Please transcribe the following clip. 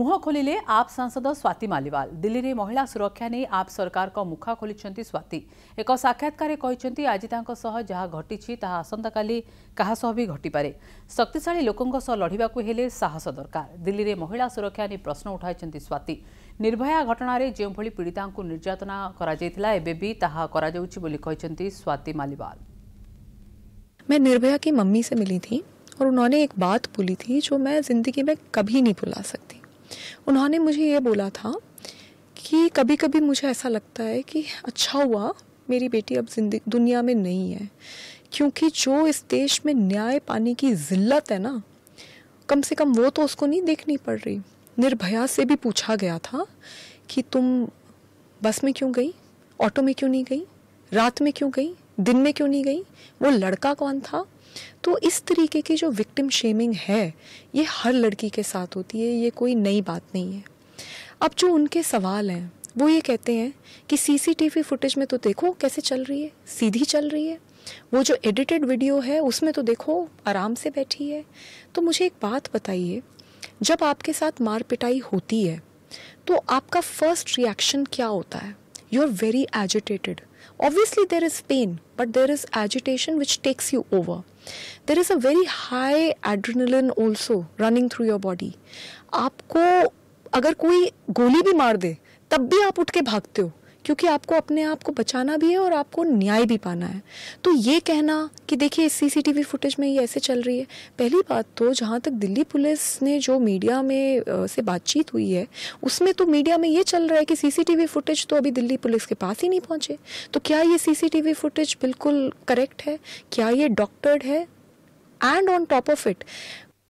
मुह खोल आप सांसद स्वाति मालिवाल दिल्ली में महिला सुरक्षा नहीं आप सरकार का मुख खोली स्वाति एक साक्षात्कार आज जहाँ घटी आसंका भी घटिपे शक्तिशा लोकों लड़ाक साहस दरकार दिल्ली में महिला सुरक्षा नहीं प्रश्न उठाई स्वाति निर्भया घटन जो भाई पीड़िता निर्यातना करवाति मालिवाल मैं निर्भया की मम्मी से मिली थी और उन्होंने एक बात बोली थी जो मैं जिंदगी में कभी नहीं भुला सकती उन्होंने मुझे ये बोला था कि कभी कभी मुझे ऐसा लगता है कि अच्छा हुआ मेरी बेटी अब जिंदगी दुनिया में नहीं है क्योंकि जो इस देश में न्याय पाने की जिल्लत है ना कम से कम वो तो उसको नहीं देखनी पड़ रही निर्भया से भी पूछा गया था कि तुम बस में क्यों गई ऑटो में क्यों नहीं गई रात में क्यों गई दिन में क्यों नहीं गई वो लड़का कौन था तो इस तरीके की जो विक्टिम शेमिंग है ये हर लड़की के साथ होती है ये कोई नई बात नहीं है अब जो उनके सवाल हैं वो ये कहते हैं कि सीसीटीवी फुटेज में तो देखो कैसे चल रही है सीधी चल रही है वो जो एडिटेड वीडियो है उसमें तो देखो आराम से बैठी है तो मुझे एक बात बताइए जब आपके साथ मार पिटाई होती है तो आपका फर्स्ट रिएक्शन क्या होता है you are very agitated Obviously, there is pain, but there is agitation which takes you over. There is a very high adrenaline also running through your body. आपको अगर कोई गोली भी मार दे तब भी आप उठ के भागते हो क्योंकि आपको अपने आप को बचाना भी है और आपको न्याय भी पाना है तो ये कहना कि देखिए इस सीसीटीवी फुटेज में ये ऐसे चल रही है पहली बात तो जहाँ तक दिल्ली पुलिस ने जो मीडिया में से बातचीत हुई है उसमें तो मीडिया में ये चल रहा है कि सीसीटीवी फुटेज तो अभी दिल्ली पुलिस के पास ही नहीं पहुँचे तो क्या ये सीसीटीवी फुटेज बिल्कुल करेक्ट है क्या ये डॉक्टर्ड है and on top of it